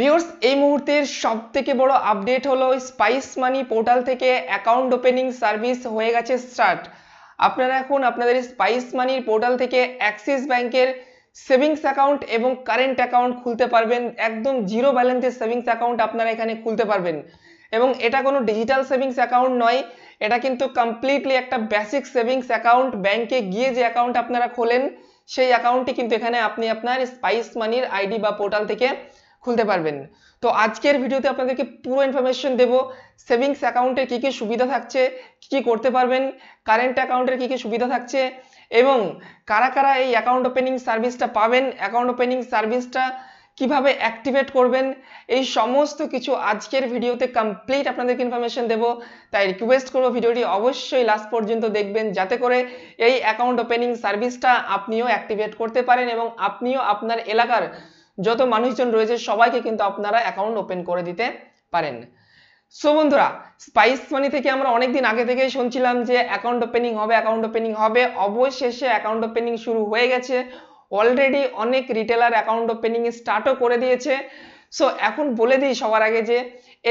viewers এই মুহূর্তের সব থেকে বড় আপডেট হলো স্পাইস মানি পোর্টাল থেকে অ্যাকাউন্ট ওপেনিং সার্ভিস হয়ে গেছে স্টার্ট আপনারা এখন আপনাদের স্পাইস মানির পোর্টাল থেকে অ্যাক্সিস ব্যাংকের সেভিংস অ্যাকাউন্ট এবং কারেন্ট অ্যাকাউন্ট খুলতে পারবেন একদম জিরো ব্যালেন্সের সেভিংস অ্যাকাউন্ট আপনারা এখানে খুলতে পারবেন এবং এটা কোনো ডিজিটাল সেভিংস অ্যাকাউন্ট নয় এটা কিন্তু কমপ্লিটলি একটা বেসিক সেভিংস অ্যাকাউন্ট ব্যাংকে গিয়ে যে অ্যাকাউন্ট আপনারা খোলেন সেই অ্যাকাউন্টটি কিন্তু এখানে আপনি আপনার স্পাইস মানির আইডি বা পোর্টাল থেকে খুলতে পারবেন তো আজকের ভিডিওতে আপনাদেরকে পুরো ইনফরমেশন দেব সেভিংস অ্যাকাউন্টের কী কী সুবিধা থাকছে কী কী করতে পারবেন কারেন্ট অ্যাকাউন্টের কী কী সুবিধা থাকছে এবং কারা কারা এই অ্যাকাউন্ট ওপেনিং সার্ভিসটা পাবেন অ্যাকাউন্ট ওপেনিং সার্ভিসটা কিভাবে অ্যাক্টিভেট করবেন এই সমস্ত কিছু আজকের ভিডিওতে কমপ্লিট আপনাদেরকে ইনফরমেশন দেব তাই রিকোয়েস্ট করবো ভিডিওটি অবশ্যই লাস্ট পর্যন্ত দেখবেন যাতে করে এই অ্যাকাউন্ট ওপেনিং সার্ভিসটা আপনিও অ্যাক্টিভেট করতে পারেন এবং আপনিও আপনার এলাকার যত মানুষজন রয়েছে সবাইকে কিন্তু আপনারা অ্যাকাউন্ট ওপেন করে দিতে পারেন সো বন্ধুরা স্পাইস মানি থেকে আমরা অনেকদিন আগে থেকেই শুনছিলাম যে অ্যাকাউন্ট ওপেনিং হবে অ্যাকাউন্ট ওপেনিং হবে অবশেষে অ্যাকাউন্ট ওপেনিং শুরু হয়ে গেছে অলরেডি অনেক রিটেলার অ্যাকাউন্ট ওপেনিং স্টার্টও করে দিয়েছে সো এখন বলে দিই সবার আগে যে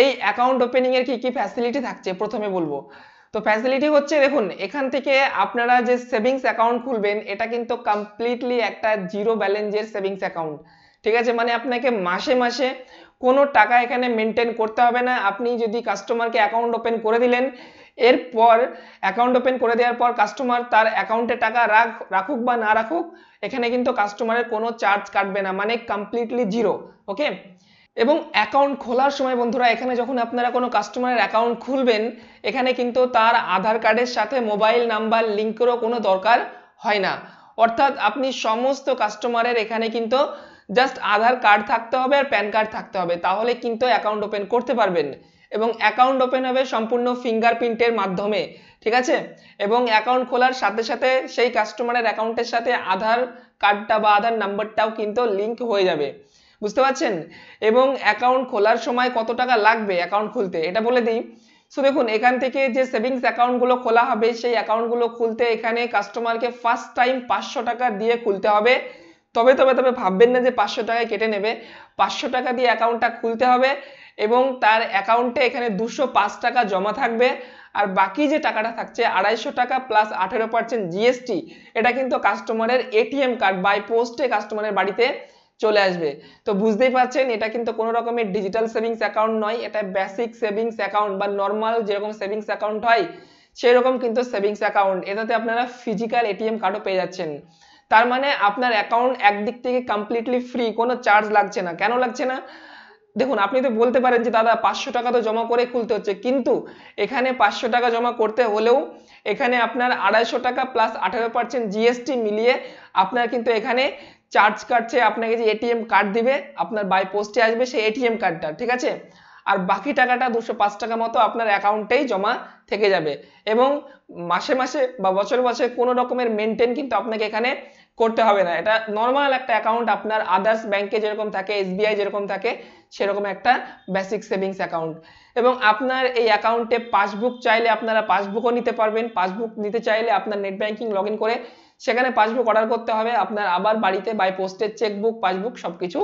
এই অ্যাকাউন্ট ওপেনিং এর কি কি ফ্যাসিলিটি থাকছে প্রথমে বলবো তো ফ্যাসিলিটি হচ্ছে দেখুন এখান থেকে আপনারা যে সেভিংস অ্যাকাউন্ট খুলবেন এটা কিন্তু কমপ্লিটলি একটা জিরো ব্যালেন্সের সেভিংস অ্যাকাউন্ট ঠিক আছে মানে আপনাকে মাসে মাসে কোনো টাকা এখানে মেনটেন করতে হবে না আপনি যদি কাস্টমারকে অ্যাকাউন্ট ওপেন করে দিলেন এরপর অ্যাকাউন্ট ওপেন করে দেওয়ার পর কাস্টমার তার অ্যাকাউন্টে টাকা রাখ রাখুক বা না রাখুক এখানে কিন্তু কাস্টমারের কোনো চার্জ কাটবে না মানে কমপ্লিটলি জিরো ওকে এবং অ্যাকাউন্ট খোলার সময় বন্ধুরা এখানে যখন আপনারা কোনো কাস্টমারের অ্যাকাউন্ট খুলবেন এখানে কিন্তু তার আধার কার্ডের সাথে মোবাইল নাম্বার লিঙ্কেরও কোনো দরকার হয় না অর্থাৎ আপনি সমস্ত কাস্টমারের এখানে কিন্তু জাস্ট আধার কার্ড থাকতে হবে আর প্যান কার্ড থাকতে হবে তাহলে কিন্তু অ্যাকাউন্ট ওপেন করতে পারবেন এবং অ্যাকাউন্ট ওপেন হবে সম্পূর্ণ ফিঙ্গারপ্রিন্টের মাধ্যমে ঠিক আছে এবং অ্যাকাউন্ট খোলার সাথে সাথে সেই কাস্টমারের অ্যাকাউন্টের সাথে আধার কার্ডটা বা আধার নাম্বারটাও কিন্তু লিংক হয়ে যাবে বুঝতে পারছেন এবং অ্যাকাউন্ট খোলার সময় কত টাকা লাগবে অ্যাকাউন্ট খুলতে এটা বলে দিই সো দেখুন এখান থেকে যে সেভিংস অ্যাকাউন্টগুলো খোলা হবে সেই অ্যাকাউন্টগুলো খুলতে এখানে কাস্টমারকে ফার্স্ট টাইম পাঁচশো টাকা দিয়ে খুলতে হবে তবে তবে তবে ভাববেন না যে পাঁচশো টাকায় কেটে নেবে পাঁচশো টাকা দিয়ে অ্যাকাউন্টটা খুলতে হবে এবং তার অ্যাকাউন্টে এখানে দুশো পাঁচ টাকা জমা থাকবে আর বাকি যে টাকাটা থাকছে আড়াইশো টাকা প্লাস আঠেরো পার্সেন্ট জিএসটি এটা কিন্তু কাস্টমারের এটিএম কার্ড বাই পোস্টে কাস্টমারের বাড়িতে চলে আসবে তো বুঝতেই পারছেন এটা কিন্তু কোনো রকমের ডিজিটাল সেভিংস অ্যাকাউন্ট নয় এটা বেসিক সেভিংস অ্যাকাউন্ট বা নর্মাল যেরকম সেভিংস অ্যাকাউন্ট হয় সেরকম কিন্তু সেভিংস অ্যাকাউন্ট এটাতে আপনারা ফিজিক্যাল এটিএম কার্ডও পেয়ে যাচ্ছেন তার মানে আপনার অ্যাকাউন্ট একদিক থেকে কমপ্লিটলি ফ্রি কোনো চার্জ লাগছে না কেন লাগছে না দেখুন আপনি তো বলতে পারেন যে দাদা পাঁচশো টাকা তো জমা করে খুলতে হচ্ছে কিন্তু এখানে পাঁচশো টাকা জমা করতে হলেও এখানে আপনার আড়াইশো টাকা প্লাস আঠারো পার্সেন্ট জিএসটি মিলিয়ে আপনার কিন্তু এখানে চার্জ কাটছে আপনাকে যে এটিএম কার্ড দিবে আপনার বাই পোস্টে আসবে সেই এটিএম কার্ডটা ঠিক আছে আর বাকি টাকাটা দুশো পাঁচ টাকা মতো আপনার অ্যাকাউন্টেই জমা থেকে যাবে এবং মাসে মাসে বা বছর বছরে কোনো রকমের মেনটেন কিন্তু আপনাকে এখানে করতে হবে না এটা নর্মাল একটা অ্যাকাউন্ট আপনার আদার্স ব্যাংকে যেরকম থাকে এসবিআই যেরকম থাকে সেরকম একটা বেসিক সেভিংস অ্যাকাউন্ট এবং আপনার এই অ্যাকাউন্টে পাসবুক চাইলে আপনারা পাসবুকও নিতে পারবেন পাসবুক নিতে চাইলে আপনার নেট ব্যাংকিং লগ করে সেখানে পাসবুক অর্ডার করতে হবে আপনার আবার বাড়িতে বাই পোস্টের চেকবুক পাসবুক সবকিছু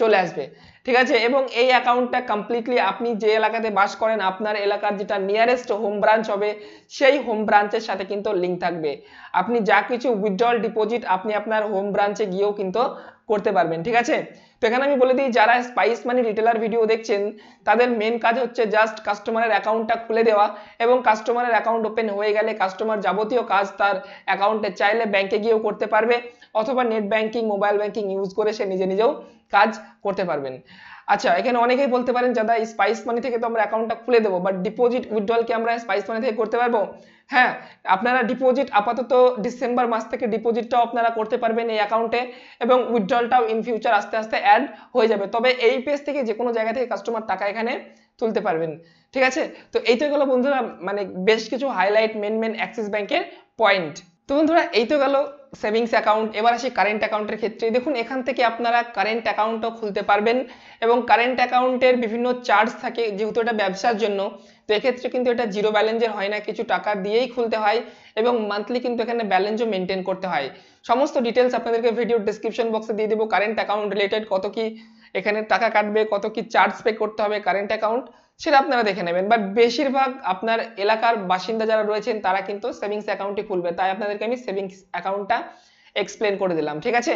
চলে আসবে ঠিক আছে এবং এই অ্যাকাউন্টটা কমপ্লিটলি আপনি যে এলাকাতে বাস করেন আপনার এলাকার যেটা নিয়ারেস্ট হোম ব্রাঞ্চ হবে সেই হোম ব্রাঞ্চের সাথে কিন্তু লিঙ্ক থাকবে আপনি যা কিছু উইথড্রল ডিপোজিট আপনি আপনার হোম ব্রাঞ্চে গিয়েও কিন্তু করতে পারবেন ঠিক আছে তো এখানে আমি বলে দিই যারা স্পাইস মানি রিটেলার ভিডিও দেখছেন তাদের মেন কাজ হচ্ছে জাস্ট কাস্টমারের অ্যাকাউন্টটা খুলে দেওয়া এবং কাস্টমারের অ্যাকাউন্ট ওপেন হয়ে গেলে কাস্টমার যাবতীয় কাজ তার অ্যাকাউন্টে চাইলে ব্যাংকে গিয়েও করতে পারবে অথবা net banking mobile banking use করে সে নিজে নিজেও কাজ করতে পারবেন আচ্ছা এখানে অনেকেই বলতে পারেন দাদা স্পাইস মানি থেকে তো আমরা অ্যাকাউন্টটা খুলে দেবো বাট ডিপোজিট উইথড্রল কি আমরা স্পাইস মানি থেকে করতে পারবো হ্যাঁ আপনারা ডিপোজিট আপাতত ডিসেম্বর মাস থেকে ডিপোজিটটাও আপনারা করতে পারবেন এই অ্যাকাউন্টে এবং উইথড্রলটাও ইন ফিউচার আস্তে আস্তে অ্যাড হয়ে যাবে তবে এই পেজ থেকে যে কোনো জায়গা থেকে কাস্টমার টাকা এখানে তুলতে পারবেন ঠিক আছে তো এই তো গেলো বন্ধুরা মানে বেশ কিছু হাইলাইট মেন মেন অ্যাক্সিস ব্যাংকের পয়েন্ট তো বন্ধুরা এই তো গেলো সেভিংস অ্যাকাউন্ট এবার আসি কারেন্ট অ্যাকাউন্টের ক্ষেত্রে দেখুন এখান থেকে আপনারা কারেন্ট অ্যাকাউন্টও খুলতে পারবেন এবং কারেন্ট অ্যাকাউন্টের বিভিন্ন চার্জ থাকে যেহেতু এটা ব্যবসার জন্য তো এক্ষেত্রে কিন্তু এটা জিরো ব্যালেন্সের হয় না কিছু টাকা দিয়েই খুলতে হয় এবং মান্থলি কিন্তু এখানে ব্যালেন্সও মেনটেন করতে হয় সমস্ত ডিটেলস আপনাদেরকে ভিডিও ডিসক্রিপশন বক্সে দিয়ে দেবো কারেন্ট অ্যাকাউন্ট রিলেটেড কত কি এখানে টাকা কাটবে কত কি চার্জ পে করতে হবে কারেন্ট অ্যাকাউন্ট সেটা আপনারা দেখে নেবেন বাট বেশিরভাগ আপনার এলাকার বাসিন্দা যারা রয়েছেন তারা কিন্তু সেভিংস অ্যাকাউন্টই খুলবে তাই আপনাদেরকে আমি সেভিংস অ্যাকাউন্টটা এক্সপ্লেন করে দিলাম ঠিক আছে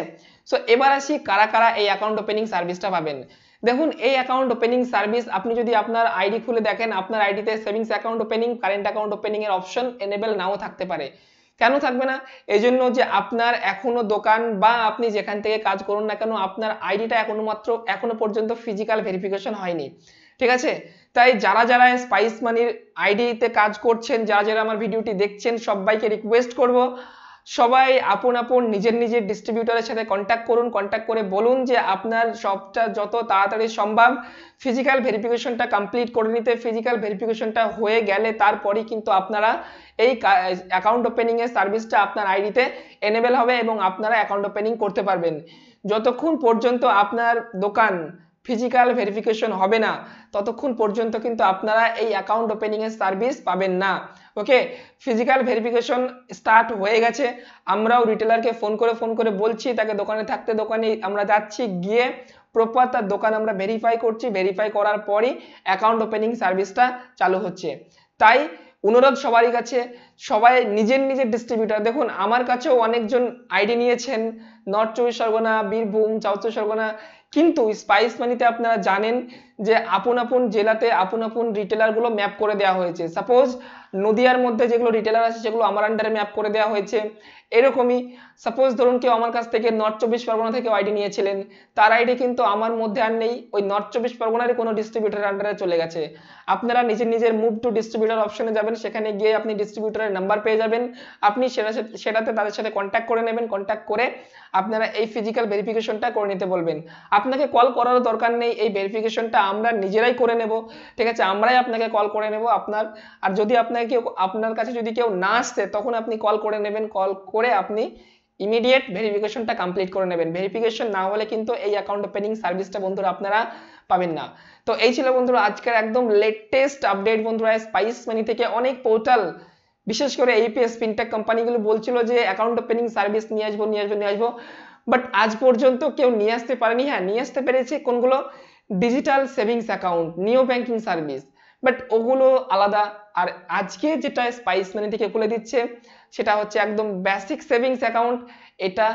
সো এবার আসি কারা কারা এই অ্যাকাউন্ট ওপেনিং সার্ভিসটা পাবেন দেখুন এই অ্যাকাউন্ট ওপেনিং সার্ভিস আপনি যদি আপনার আইডি খুলে দেখেন আপনার আইডিতে savings account opening current account opening এর অপশন এনেবেল নাও থাকতে পারে কেন থাকবে না এই জন্য যে আপনার এখনো দোকান বা আপনি যেখান থেকে কাজ করুন না কেন আপনার আইডিটা এখনো মাত্র এখনো পর্যন্ত ফিজিক্যাল ভেরিফিকেশন হয়নি ঠিক আছে তাই যারা যারা স্পাইস মানির আইডিতে কাজ করছেন যারা যারা আমার ভিডিওটি দেখছেন সবাইকে রিকোয়েস্ট করব সবাই আপন আপন নিজের নিজের ডিস্ট্রিবিউটারের সাথে কন্ট্যাক্ট করুন কন্ট্যাক্ট করে বলুন যে আপনার সবটা যত তাড়াতাড়ি সম্ভব ফিজিক্যাল ভেরিফিকেশনটা কমপ্লিট করে নিতে ফিজিক্যাল ভেরিফিকেশনটা হয়ে গেলে তারপরেই কিন্তু আপনারা এই অ্যাকাউন্ট ওপেনিংয়ের সার্ভিসটা আপনার আইডিতে এনেবেল হবে এবং আপনারা অ্যাকাউন্ট ওপেনিং করতে পারবেন যতক্ষণ পর্যন্ত আপনার দোকান ফিজিক্যাল ভেরিফিকেশন হবে না ততক্ষণ পর্যন্ত কিন্তু আপনারা এই অ্যাকাউন্ট ওপেনিংয়ের সার্ভিস পাবেন না ওকে ফিজিক্যাল ভেরিফিকেশন স্টার্ট হয়ে গেছে আমরাও রিটেলারকে ফোন করে ফোন করে বলছি তাকে দোকানে থাকতে দোকানে আমরা যাচ্ছি গিয়ে প্রপার তার দোকান আমরা ভেরিফাই করছি ভেরিফাই করার পরই অ্যাকাউন্ট ওপেনিং সার্ভিসটা চালু হচ্ছে তাই অনুরোধ সবারই কাছে সবাই নিজের নিজের ডিস্ট্রিবিউটার দেখুন আমার কাছেও অনেকজন আইডি নিয়েছেন নর্থ চব্বিশ পরগনা বীরভূম সাউথ চব্বিশ পরগনা কিন্তু স্পাইস মানিতে আপনারা জানেন যে আপন আপন জেলাতে আপন আপন রিটেলারগুলো ম্যাপ করে দেওয়া হয়েছে সাপোজ নদিয়ার মধ্যে যেগুলো রিটেলার আছে সেগুলো আমার আন্ডারে ম্যাপ করে দেওয়া হয়েছে এরকমই সাপোজ ধরুন কেউ আমার কাছ থেকে নর্থ চব্বিশ পরগনা থেকে আইডি নিয়েছিলেন তার আইডি কিন্তু আমার মধ্যে আর নেই ওই নর্থ চব্বিশ পরগনারই কোনো ডিস্ট্রিবিউটারের আন্ডারে চলে গেছে আপনারা নিজের নিজের মুভ টু ডিস্ট্রিবিউটার অপশনে যাবেন সেখানে গিয়ে আপনি ডিস্ট্রিবিউটারের নাম্বার পেয়ে যাবেন আপনি সেটা সেটাতে তাদের সাথে কন্ট্যাক্ট করে নেবেন কন্ট্যাক্ট করে আপনারা এই ফিজিক্যাল ভেরিফিকেশনটা করে নিতে বলবেন আপনাকে কল করার দরকার নেই এই ভেরিফিকেশনটা আমরা নিজেরাই করে নেব ঠিক আছে আমরাই আপনাকে কল করে নেব আপনার আর যদি আপনাকে কেউ আপনার কাছে যদি কেউ না আসতে তখন আপনি কল করে নেবেন কল করে আপনি ইমিডিয়েট ভেরিফিকেশনটা কমপ্লিট করে নেবেন ভেরিফিকেশন না হলে কিন্তু এই অ্যাকাউন্ট ওপেনিং সার্ভিসটা বন্ধুরা আপনারা পাবেন না তো এই ছিল বন্ধুরা আজকের একদম লেটেস্ট আপডেট বন্ধুরা স্পাইস মানি থেকে অনেক পোর্টাল বিশেষ করে এইপিএস ফিনটেক কোম্পানিগুলো বলছিল যে অ্যাকাউন্ট ওপেনিং সার্ভিস নিয়ে আসবো নিয়ে আসবো নিয়ে আসবো বাট আজ পর্যন্ত কেউ নিয়ে আসতে পারেনি হ্যাঁ নিয়ে আসতে পেরেছে কোনগুলো digital savings account neo banking service but ওগুলো আলাদা আর আজকে যেটা স্পাইস মানি থেকে খুলে দিচ্ছে সেটা হচ্ছে একদম বেসিক সেভিংস অ্যাকাউন্ট এটা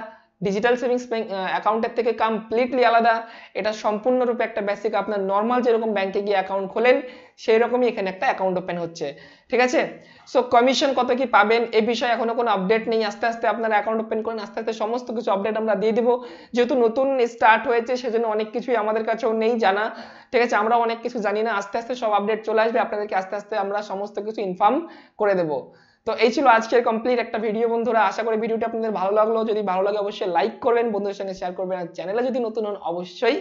ডিজিটাল সেভিংস ব্যাঙ্ক অ্যাকাউন্টের থেকে কমপ্লিটলি আলাদা এটা সম্পূর্ণরূপে একটা বেসিক আপনার নর্মাল যেরকম ব্যাংকে গিয়ে অ্যাকাউন্ট খোলেন সেই রকমই এখানে একটা অ্যাকাউন্ট ওপেন হচ্ছে ঠিক আছে সো কমিশন কত কি পাবেন এ বিষয়ে এখনো কোনো আপডেট নেই আস্তে আস্তে আপনারা অ্যাকাউন্ট ওপেন করেন আস্তে আস্তে সমস্ত কিছু আপডেট আমরা দিয়ে দিব যেহেতু নতুন স্টার্ট হয়েছে সেজন্য অনেক কিছুই আমাদের কাছেও নেই জানা ঠিক আছে আমরা অনেক কিছু জানি না আস্তে আস্তে সব আপডেট চলে আসবে আপনাদেরকে আস্তে আস্তে আমরা সমস্ত কিছু ইনফর্ম করে দেবো তো এই ছিল আজকের কমপ্লিট একটা ভিডিও বন্ধুরা আশা করি ভিডিওটা আপনাদের ভালো লাগলো যদি ভালো লাগে অবশ্যই লাইক করবেন বন্ধুদের সঙ্গে শেয়ার করবেন আর চ্যানেলে যদি নতুন হন অবশ্যই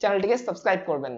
চ্যানেলটিকে সাবস্ক্রাইব করবেন